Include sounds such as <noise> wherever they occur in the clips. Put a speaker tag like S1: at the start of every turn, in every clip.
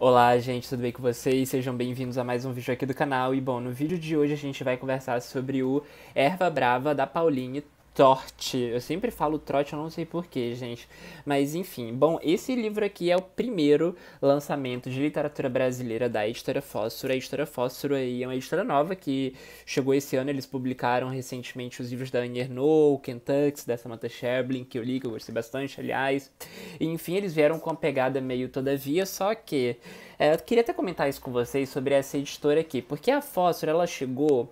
S1: Olá, gente, tudo bem com vocês? Sejam bem-vindos a mais um vídeo aqui do canal. E bom, no vídeo de hoje a gente vai conversar sobre o erva brava da Pauline trote. Eu sempre falo trote, eu não sei porquê, gente. Mas enfim, bom, esse livro aqui é o primeiro lançamento de literatura brasileira da editora Fósforo. A editora Fósforo aí é uma editora nova que chegou esse ano. Eles publicaram recentemente os livros da Anne Ernaux, Kentucky, da Samantha Sherblin, que eu li, que eu gostei bastante, aliás. E, enfim, eles vieram com a pegada meio todavia, só que. É, eu queria até comentar isso com vocês sobre essa editora aqui, porque a Fósforo ela chegou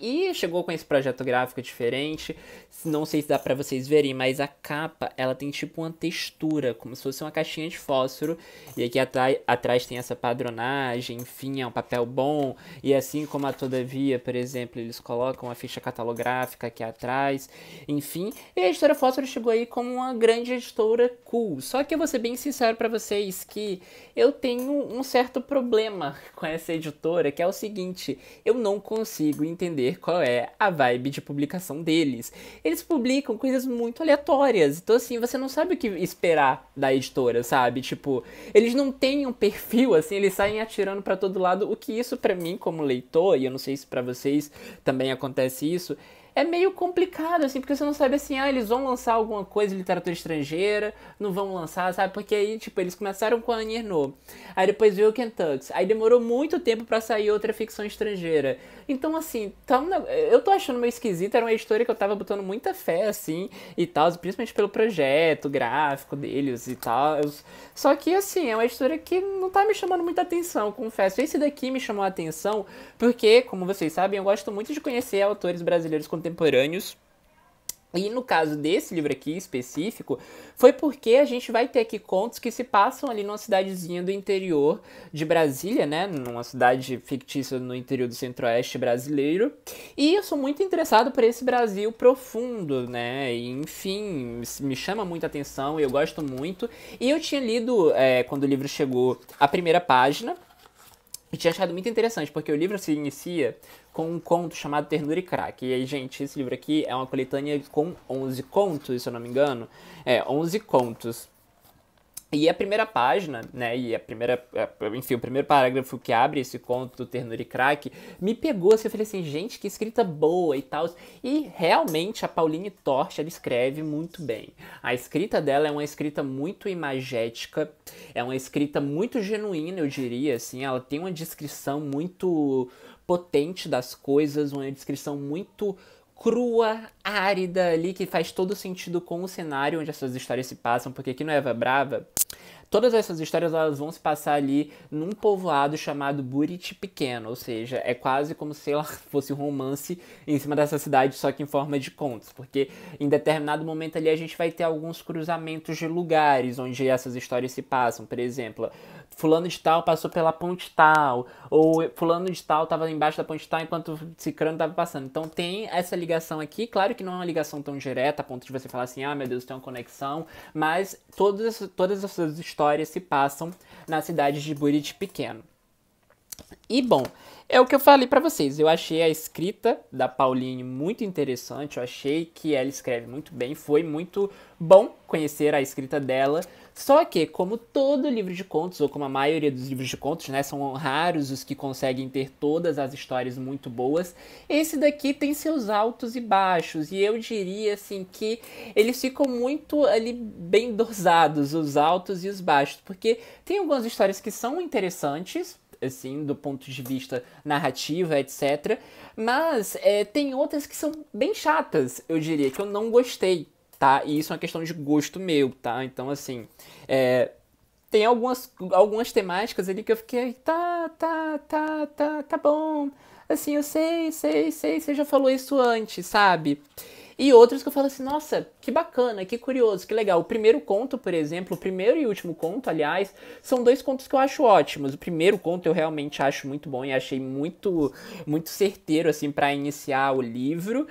S1: e chegou com esse projeto gráfico diferente. Não sei se dá para vocês verem, mas a capa ela tem tipo uma textura, como se fosse uma caixinha de fósforo. E aqui atrás tem essa padronagem, enfim, é um papel bom. E assim como a Todavia, por exemplo, eles colocam a ficha catalográfica aqui atrás, enfim. E a editora Fósforo chegou aí como uma grande editora cool. Só que eu vou ser bem sincero para vocês que eu tenho um certo problema <laughs> com essa editora, que é o seguinte: eu não consigo entender entender qual é a vibe de publicação deles. Eles publicam coisas muito aleatórias, então assim, você não sabe o que esperar da editora, sabe? Tipo, eles não têm um perfil, assim, eles saem atirando para todo lado, o que isso para mim como leitor, e eu não sei se para vocês também acontece isso, é meio complicado, assim, porque você não sabe assim, ah, eles vão lançar alguma coisa de literatura estrangeira, não vão lançar, sabe? Porque aí, tipo, eles começaram com a Annie aí depois veio o Kentucky, aí demorou muito tempo para sair outra ficção estrangeira. Então, assim, tá um, eu tô achando meio esquisito. Era uma história que eu tava botando muita fé, assim, e tal, principalmente pelo projeto gráfico deles e tal. Só que, assim, é uma história que não tá me chamando muita atenção, confesso. Esse daqui me chamou a atenção porque, como vocês sabem, eu gosto muito de conhecer autores brasileiros contemporâneos. E no caso desse livro aqui específico, foi porque a gente vai ter aqui contos que se passam ali numa cidadezinha do interior de Brasília, né? Numa cidade fictícia no interior do centro-oeste brasileiro. E eu sou muito interessado por esse Brasil profundo, né? E, enfim, me chama muita atenção, eu gosto muito. E eu tinha lido, é, quando o livro chegou, a primeira página e tinha achado muito interessante, porque o livro se inicia com um conto chamado Ternura e Crack. E aí, gente, esse livro aqui é uma coletânea com 11 contos, se eu não me engano. É, 11 contos. E a primeira página, né, e a primeira, enfim, o primeiro parágrafo que abre esse conto do Ternura e Crack, me pegou assim, eu falei assim, gente, que escrita boa e tal. E realmente a Pauline Torch, ela escreve muito bem. A escrita dela é uma escrita muito imagética, é uma escrita muito genuína, eu diria, assim, ela tem uma descrição muito potente das coisas, uma descrição muito crua, árida ali, que faz todo sentido com o cenário onde essas histórias se passam, porque aqui no Eva Brava Todas essas histórias elas vão se passar ali num povoado chamado Buriti Pequeno, ou seja, é quase como se ela <laughs> fosse um romance em cima dessa cidade, só que em forma de contos, porque em determinado momento ali a gente vai ter alguns cruzamentos de lugares onde essas histórias se passam, por exemplo, fulano de tal passou pela ponte tal, ou fulano de tal estava embaixo da ponte tal enquanto Cicrano estava passando. Então tem essa ligação aqui, claro que não é uma ligação tão direta a ponto de você falar assim, ah, meu Deus, tem uma conexão, mas todas, todas essas histórias histórias se passam na cidade de Buriti Pequeno. E bom, é o que eu falei para vocês. Eu achei a escrita da Pauline muito interessante. Eu achei que ela escreve muito bem. Foi muito bom conhecer a escrita dela só que, como todo livro de contos, ou como a maioria dos livros de contos, né, são raros os que conseguem ter todas as histórias muito boas, esse daqui tem seus altos e baixos, e eu diria assim que eles ficam muito ali bem dosados, os altos e os baixos, porque tem algumas histórias que são interessantes, assim, do ponto de vista narrativa, etc. Mas é, tem outras que são bem chatas, eu diria, que eu não gostei tá? E isso é uma questão de gosto meu, tá? Então, assim, é, tem algumas, algumas temáticas ali que eu fiquei, tá, tá, tá, tá, tá bom. Assim, eu sei, sei, sei, você já falou isso antes, sabe? E outros que eu falo assim, nossa, que bacana, que curioso, que legal. O primeiro conto, por exemplo, o primeiro e último conto, aliás, são dois contos que eu acho ótimos. O primeiro conto eu realmente acho muito bom e achei muito muito certeiro, assim, para iniciar o livro.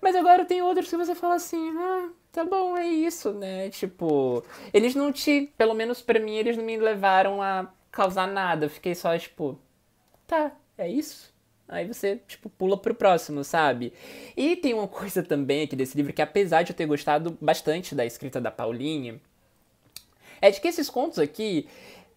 S1: Mas agora tem outros que você fala assim, ah, tá bom, é isso, né? Tipo, eles não te, pelo menos para mim, eles não me levaram a causar nada. Eu fiquei só tipo, tá, é isso. Aí você, tipo, pula pro próximo, sabe? E tem uma coisa também aqui desse livro que, apesar de eu ter gostado bastante da escrita da Paulinha, é de que esses contos aqui,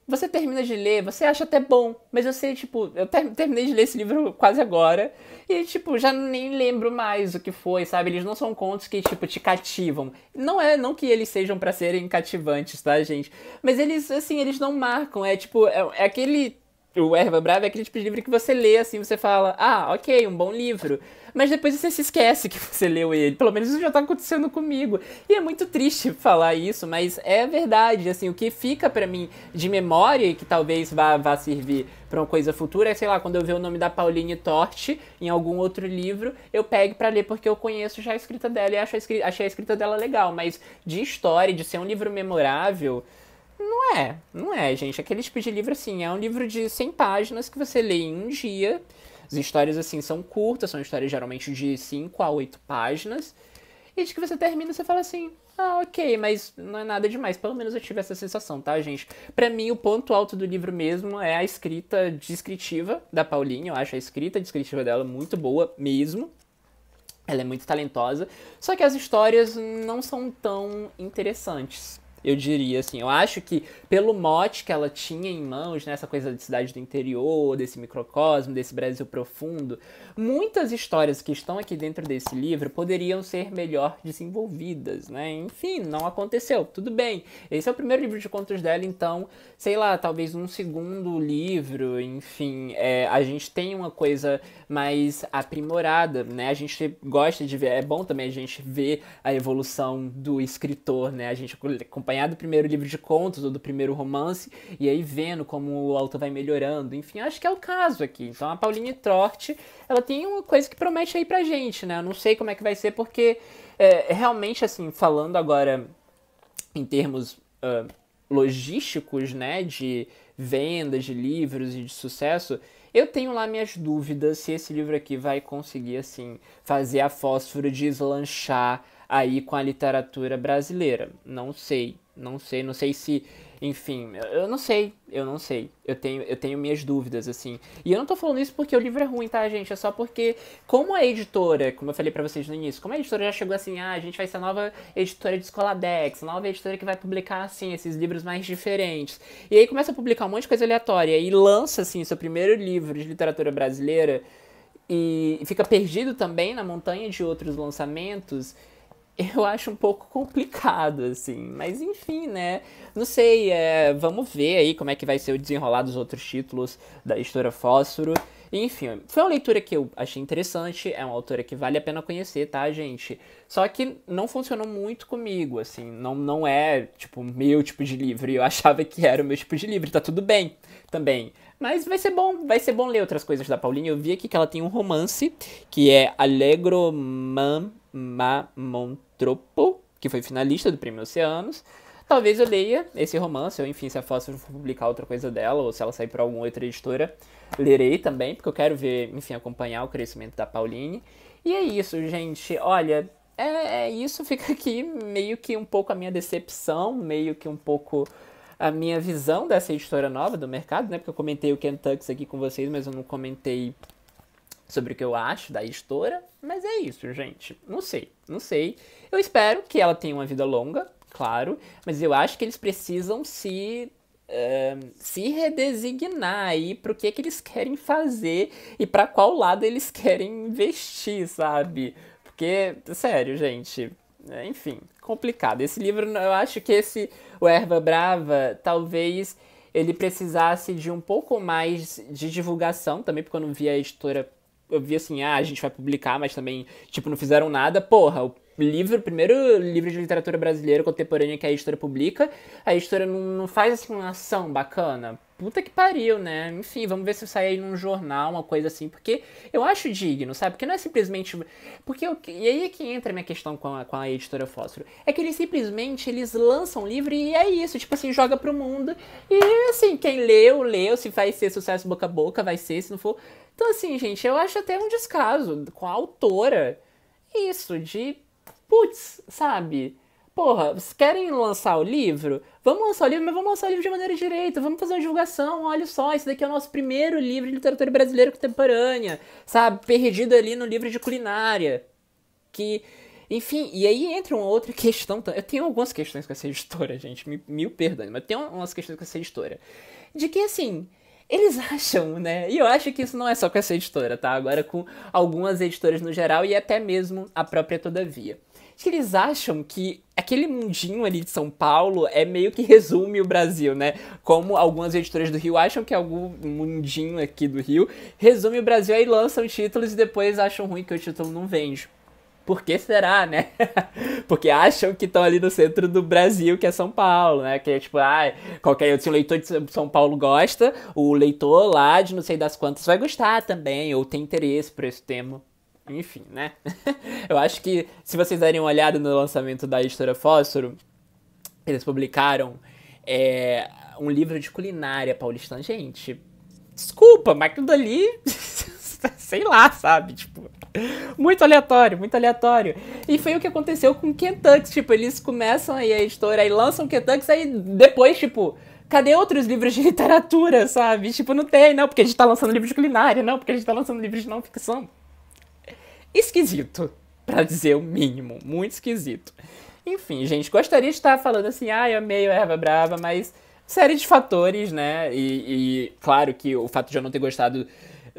S1: você termina de ler, você acha até bom, mas eu sei, tipo, eu terminei de ler esse livro quase agora e, tipo, já nem lembro mais o que foi, sabe? Eles não são contos que, tipo, te cativam. Não é, não que eles sejam para serem cativantes, tá, gente? Mas eles, assim, eles não marcam, é tipo, é, é aquele o Erva Brava é aquele tipo de livro que você lê assim, você fala, ah, ok, um bom livro. Mas depois você se esquece que você leu ele. Pelo menos isso já tá acontecendo comigo. E é muito triste falar isso, mas é verdade. Assim, o que fica para mim de memória e que talvez vá, vá servir para uma coisa futura é, sei lá, quando eu ver o nome da Pauline Torte em algum outro livro, eu pego para ler porque eu conheço já a escrita dela e acho a escrita, achei a escrita dela legal. Mas de história, de ser um livro memorável. Não é, não é, gente. Aquele tipo de livro, assim, é um livro de 100 páginas que você lê em um dia. As histórias, assim, são curtas, são histórias geralmente de 5 a 8 páginas. E de que você termina, você fala assim, ah, ok, mas não é nada demais. Pelo menos eu tive essa sensação, tá, gente? Para mim, o ponto alto do livro mesmo é a escrita descritiva da Paulinha. Eu acho a escrita descritiva dela muito boa mesmo. Ela é muito talentosa. Só que as histórias não são tão interessantes eu diria, assim. Eu acho que pelo mote que ela tinha em mãos, né, essa coisa de cidade do interior, desse microcosmo, desse Brasil profundo, muitas histórias que estão aqui dentro desse livro poderiam ser melhor desenvolvidas, né? Enfim, não aconteceu, tudo bem. Esse é o primeiro livro de contos dela, então, sei lá, talvez um segundo livro, enfim, é, a gente tem uma coisa mais aprimorada, né? A gente gosta de ver, é bom também a gente ver a evolução do escritor, né? A gente acompanha acompanhar do primeiro livro de contos ou do primeiro romance e aí vendo como o autor vai melhorando. Enfim, acho que é o caso aqui. Então a Pauline Torte ela tem uma coisa que promete aí pra gente, né? Eu não sei como é que vai ser, porque é, realmente, assim, falando agora em termos uh, logísticos, né, de vendas de livros e de sucesso, eu tenho lá minhas dúvidas se esse livro aqui vai conseguir, assim, fazer a fósforo deslanchar aí com a literatura brasileira. Não sei. Não sei, não sei se, enfim, eu não sei, eu não sei. Eu tenho, eu tenho minhas dúvidas, assim. E eu não tô falando isso porque o livro é ruim, tá, gente? É só porque, como a editora, como eu falei para vocês no início, como a editora já chegou assim, ah, a gente vai ser a nova editora de Escoladex, nova editora que vai publicar, assim, esses livros mais diferentes. E aí começa a publicar um monte de coisa aleatória e lança, assim, seu primeiro livro de literatura brasileira e fica perdido também na montanha de outros lançamentos eu acho um pouco complicado, assim. Mas enfim, né? Não sei, é, vamos ver aí como é que vai ser o desenrolar dos outros títulos da história Fósforo. Enfim, foi uma leitura que eu achei interessante, é uma autora que vale a pena conhecer, tá, gente? Só que não funcionou muito comigo, assim, não, não é, tipo, meu tipo de livro, e eu <laughs> achava que era o meu tipo de livro, tá tudo bem também. Mas vai ser bom, vai ser bom ler outras coisas da Paulinha. Eu vi aqui que ela tem um romance, que é Allegro Man Mamontropo, que foi finalista do Prêmio Oceanos. Talvez eu leia esse romance, ou enfim, se a Fóssil for publicar outra coisa dela, ou se ela sair para alguma outra editora, lerei também, porque eu quero ver, enfim, acompanhar o crescimento da Pauline. E é isso, gente. Olha, é, é isso. <laughs> Fica aqui meio que um pouco a minha decepção, meio que um pouco a minha visão dessa editora nova do mercado, né? Porque eu comentei o Kentucky aqui com vocês, mas eu não comentei sobre o que eu acho da editora, mas é isso, gente. Não sei, não sei. Eu espero que ela tenha uma vida longa, claro, mas eu acho que eles precisam se uh, se redesignar aí pro que que eles querem fazer e para qual lado eles querem investir, sabe? Porque, sério, gente, é, enfim, complicado. Esse livro, eu acho que esse o Erva Brava, talvez ele precisasse de um pouco mais de divulgação também, porque eu não vi a editora eu vi assim, ah, a gente vai publicar, mas também, tipo, não fizeram nada. Porra, o livro, o primeiro livro de literatura brasileira contemporânea que a editora publica, a editora não, não faz assim uma ação bacana. Puta que pariu, né? Enfim, vamos ver se sai aí num jornal, uma coisa assim, porque eu acho digno, sabe? Porque não é simplesmente. Porque eu... E aí é que entra a minha questão com a, com a editora Fósforo. É que eles simplesmente eles lançam um livro e é isso, tipo assim, joga pro mundo. E assim, quem leu, leu, se vai ser sucesso boca a boca, vai ser, se não for então, assim, gente, eu acho até um descaso com a autora isso de, putz, sabe? Porra, vocês querem lançar o livro? Vamos lançar o livro, mas vamos lançar o livro de maneira direita, vamos fazer uma divulgação, olha só, esse daqui é o nosso primeiro livro de literatura brasileira contemporânea, sabe? Perdido ali no livro de culinária. Que, enfim, e aí entra uma outra questão. Eu tenho algumas questões com essa editora, <laughs> gente, me, me perdoe, mas tenho umas questões com essa editora. De que, assim, eles acham, né? E eu acho que isso não é só com essa editora, tá? Agora com algumas editoras no geral e até mesmo a própria Todavia. Acho que eles acham que aquele mundinho ali de São Paulo é meio que resume o Brasil, né? Como algumas editoras do Rio acham que algum mundinho aqui do Rio resume o Brasil, aí lançam títulos e depois acham ruim que o título não vende. Por que será, né? <laughs> Porque acham que estão ali no centro do Brasil, que é São Paulo, né? Que é tipo, ah, qualquer outro leitor de São Paulo gosta, o leitor lá de não sei das quantas vai gostar também, ou tem interesse por esse tema. Enfim, né? <laughs> Eu acho que se vocês derem uma olhada no lançamento da História Fósforo, eles publicaram é, um livro de culinária paulistana. Gente, desculpa, mas aquilo dali, <laughs> sei lá, sabe? Tipo, <laughs> muito aleatório, muito aleatório. E foi o que aconteceu com Kentucky. Tipo, eles começam aí a editora e lançam Kentucky, aí depois, tipo, cadê outros livros de <laughs> literatura, sabe? Tipo, não tem, não, porque a gente tá lançando livros de culinária, não, porque a gente tá lançando livros de não ficção. Esquisito, para dizer o mínimo. Muito esquisito. Enfim, gente, gostaria de estar falando assim, ah, eu amei a erva brava, mas série de fatores, né? E, e, claro que o fato de eu não ter gostado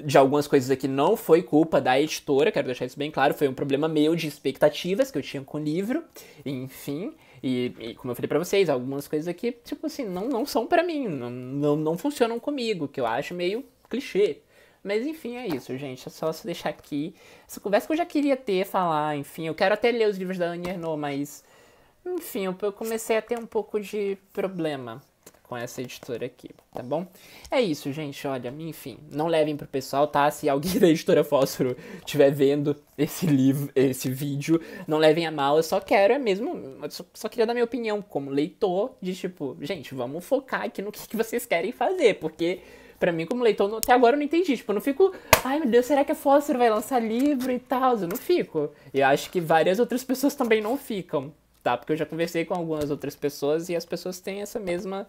S1: de algumas coisas aqui não foi culpa da editora, quero deixar isso bem claro, foi um problema meu de expectativas que eu tinha com o livro, enfim. E, e como eu falei para vocês, algumas coisas aqui, tipo assim, não, não são para mim, não, não, não funcionam comigo, que eu acho meio clichê, mas enfim, é isso, gente. É só se deixar aqui. Essa conversa que eu já queria ter, falar, enfim. Eu quero até ler os livros da Annie Ernaux, mas. Enfim, eu comecei a ter um pouco de problema com essa editora aqui, tá bom? É isso, gente, olha, enfim, não levem pro pessoal, tá? Se alguém <laughs> da editora Fósforo estiver vendo esse livro, esse vídeo, não levem a mal, eu só quero, é mesmo, só, só, queria dar minha opinião como leitor, de tipo, gente, vamos focar aqui no que, que vocês querem fazer, porque... Pra mim, como leitor, até agora eu não entendi. Tipo, eu não fico, ai meu Deus, será que a Fósforo vai lançar livro e tal? Eu não fico. E acho que várias outras pessoas também não ficam tá? Porque eu já conversei com algumas outras pessoas e as pessoas têm essa mesma,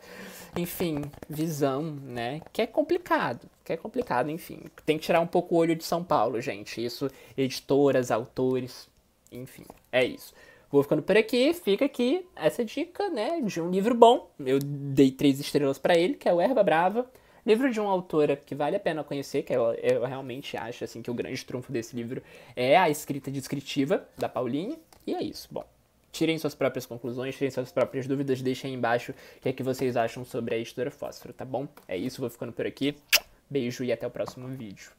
S1: enfim, visão, né? Que é complicado, que é complicado, enfim. Tem que tirar um pouco o olho de São Paulo, gente. Isso, editoras, autores, enfim, é isso. Vou ficando por aqui, fica aqui essa dica, né, de um livro bom. Eu dei três estrelas para ele, que é o Erva Brava. Livro de uma autora que vale a pena conhecer, que eu, eu realmente acho assim que o grande trunfo desse livro é a escrita descritiva da Pauline. E é isso. Bom, Tirem suas próprias conclusões, tirem suas próprias dúvidas, deixem aí embaixo o que é que vocês acham sobre a editora Fósforo, tá bom? É isso, vou ficando por aqui. Beijo e até o próximo vídeo.